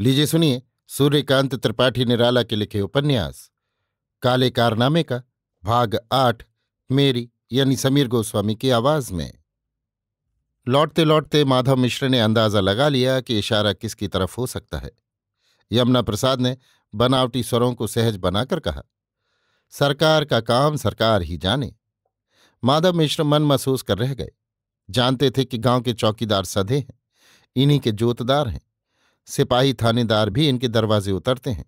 लीजिए सुनिए सूर्यकांत त्रिपाठी निराला के लिखे उपन्यास काले कारनामे का भाग आठ मेरी यानी समीर गोस्वामी की आवाज में लौटते लौटते माधव मिश्र ने अंदाजा लगा लिया कि इशारा किसकी तरफ हो सकता है यमुना प्रसाद ने बनावटी स्वरों को सहज बनाकर कहा सरकार का काम सरकार ही जाने माधव मिश्र मन महसूस कर रह गए जानते थे कि गांव के चौकीदार सधे हैं इन्हीं के जोतदार हैं सिपाही थानेदार भी इनके दरवाजे उतरते हैं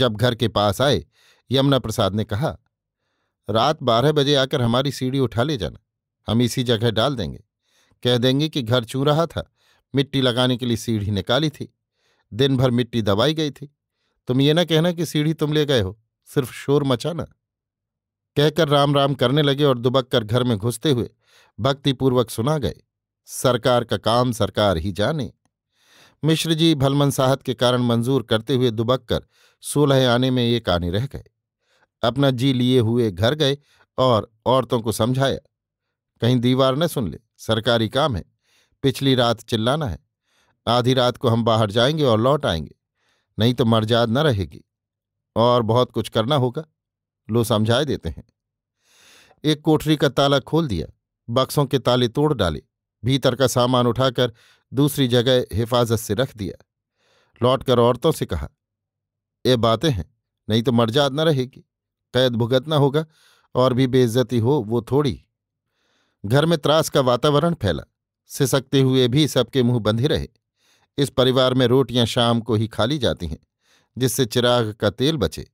जब घर के पास आए यमुना प्रसाद ने कहा रात बारह बजे आकर हमारी सीढ़ी उठा ले जाना हम इसी जगह डाल देंगे कह देंगे कि घर चू रहा था मिट्टी लगाने के लिए सीढ़ी निकाली थी दिन भर मिट्टी दबाई गई थी तुम ये ना कहना कि सीढ़ी तुम ले गए हो सिर्फ शोर मचाना कहकर राम राम करने लगे और दुबक कर घर में घुसते हुए भक्तिपूर्वक सुना गए सरकार का काम सरकार ही जाने मिश्र जी भलमन साहत के कारण मंजूर करते हुए दुबक कर सोलह आने में एक आने रह गए अपना जी लिए हुए घर गए और औरतों को समझाया कहीं दीवार न सुन ले सरकारी काम है पिछली रात चिल्लाना है आधी रात को हम बाहर जाएंगे और लौट आएंगे नहीं तो मर्जाद न रहेगी और बहुत कुछ करना होगा लो समझाए देते हैं एक कोठरी का ताला खोल दिया बक्सों के ताले तोड़ डाले भीतर का सामान उठाकर दूसरी जगह हिफाजत से रख दिया लौटकर औरतों से कहा ये बातें हैं नहीं तो मर्जाद न रहेगी कैद भुगतना होगा और भी बेइज्जती हो वो थोड़ी घर में त्रास का वातावरण फैला सिसकते हुए भी सबके मुंह बंधे रहे इस परिवार में रोटियां शाम को ही खाली जाती हैं जिससे चिराग का तेल बचे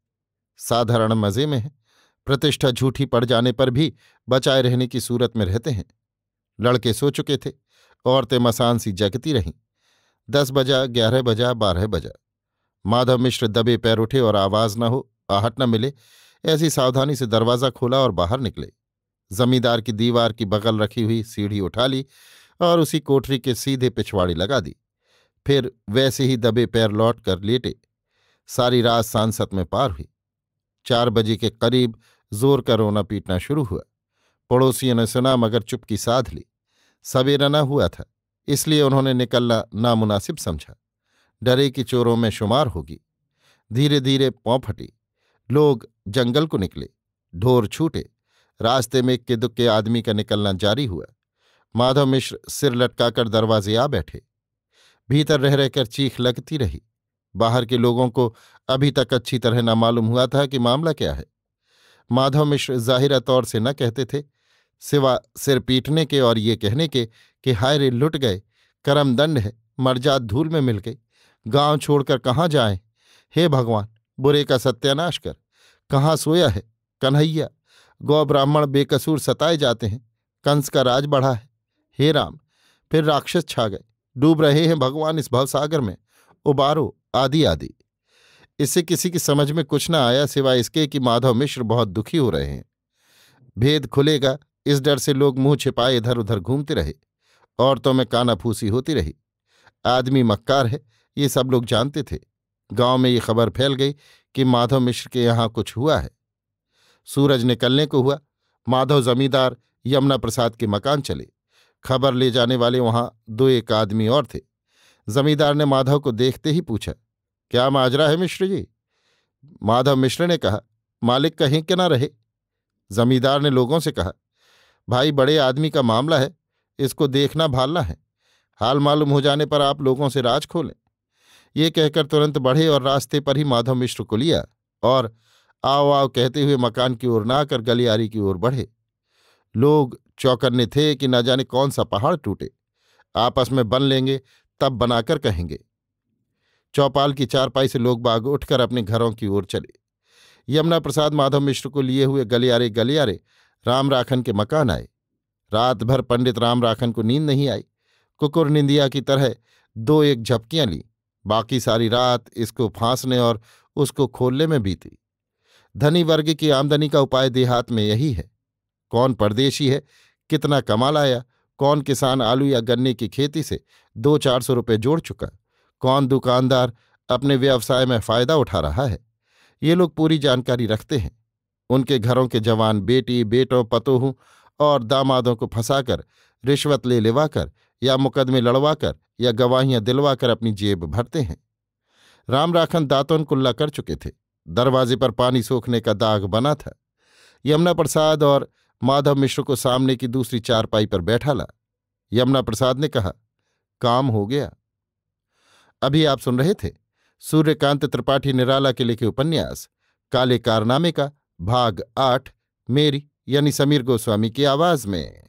साधारण मज़े में है प्रतिष्ठा झूठी पड़ जाने पर भी बचाए रहने की सूरत में रहते हैं लड़के सो चुके थे औरतें मसान सी जगती रहीं दस बजा ग्यारह बजा बारह बजा माधव मिश्र दबे पैर उठे और आवाज न हो आहट न मिले ऐसी सावधानी से दरवाज़ा खोला और बाहर निकले जमींदार की दीवार की बगल रखी हुई सीढ़ी उठा ली और उसी कोठरी के सीधे पिछवाड़ी लगा दी फिर वैसे ही दबे पैर लौट कर लेटे सारी रात सांसद में पार हुई चार बजे के करीब जोर का रोना पीटना शुरू हुआ पड़ोसियों ने सुना मगर चुपकी साध ली सवेरा ना हुआ था इसलिए उन्होंने निकलना नामुनासिब समझा डरे कि चोरों में शुमार होगी धीरे धीरे पौ फटी लोग जंगल को निकले ढोर छूटे रास्ते में इक्के दुक्के आदमी का निकलना जारी हुआ माधव मिश्र सिर लटकाकर दरवाजे आ बैठे भीतर रह रहकर चीख लगती रही बाहर के लोगों को अभी तक अच्छी तरह ना मालूम हुआ था कि मामला क्या है माधव मिश्र जाहिरा तौर से न कहते थे सिवा सिर पीटने के और ये कहने के कि हाय रे लुट गए करमदंड है मरजात धूल में मिल गई गांव छोड़कर कहाँ जाए हे भगवान बुरे का सत्यानाश कर कहाँ सोया है कन्हैया गौ ब्राह्मण बेकसूर सताए जाते हैं कंस का राज बढ़ा है हे राम फिर राक्षस छा गए डूब रहे हैं भगवान इस भवसागर में उबारो आदि आदि इससे किसी की समझ में कुछ न आया सिवाय इसके कि माधव मिश्र बहुत दुखी हो रहे हैं भेद खुलेगा इस डर से लोग मुंह छिपाए इधर उधर घूमते रहे औरतों में कानाफूसी होती रही आदमी मक्कार है ये सब लोग जानते थे गांव में ये खबर फैल गई कि माधव मिश्र के यहाँ कुछ हुआ है सूरज निकलने को हुआ माधव जमींदार यमुना प्रसाद के मकान चले खबर ले जाने वाले वहां दो एक आदमी और थे जमींदार ने माधव को देखते ही पूछा क्या माजरा है मिश्र जी माधव मिश्र ने कहा मालिक कहीं के ना रहे जमींदार ने लोगों से कहा भाई बड़े आदमी का मामला है इसको देखना भालना है हाल मालूम हो जाने पर आप लोगों से राज खोलें ये कहकर तुरंत बढ़े और रास्ते पर ही माधव मिश्र को लिया और आओ आओ कहते हुए मकान की ओर ना कर गलियारी की ओर बढ़े लोग चौकन्ने थे कि न जाने कौन सा पहाड़ टूटे आपस में बन लेंगे तब बनाकर कहेंगे चौपाल की चारपाई से लोग बाग उठकर अपने घरों की ओर चले यमुना प्रसाद माधव मिश्र को लिए हुए गलियारे गलियारे राम राखन के मकान आए रात भर पंडित राम राखन को नींद नहीं आई कुकुर निंदिया की तरह दो एक झपकियां ली बाकी सारी रात इसको फांसने और उसको खोलने में बीती धनी वर्ग की आमदनी का उपाय देहात में यही है कौन परदेशी है कितना कमा लाया कौन किसान आलू या गन्ने की खेती से दो चार सौ रुपये जोड़ चुका कौन दुकानदार अपने व्यवसाय में फ़ायदा उठा रहा है ये लोग पूरी जानकारी रखते हैं उनके घरों के जवान बेटी बेटों पतोहू और दामादों को फंसाकर रिश्वत ले लेवाकर या मुकदमे लड़वाकर या गवाहियां दिलवाकर अपनी जेब भरते हैं राम राखन दातोन कुल्ला कर चुके थे दरवाजे पर पानी सोखने का दाग बना था यमुना प्रसाद और माधव मिश्र को सामने की दूसरी चारपाई पर बैठा ला यमुना प्रसाद ने कहा काम हो गया अभी आप सुन रहे थे सूर्यकांत त्रिपाठी निराला के लिखे उपन्यास काले कारनामे का भाग आठ मेरी यानी समीर गोस्वामी की आवाज में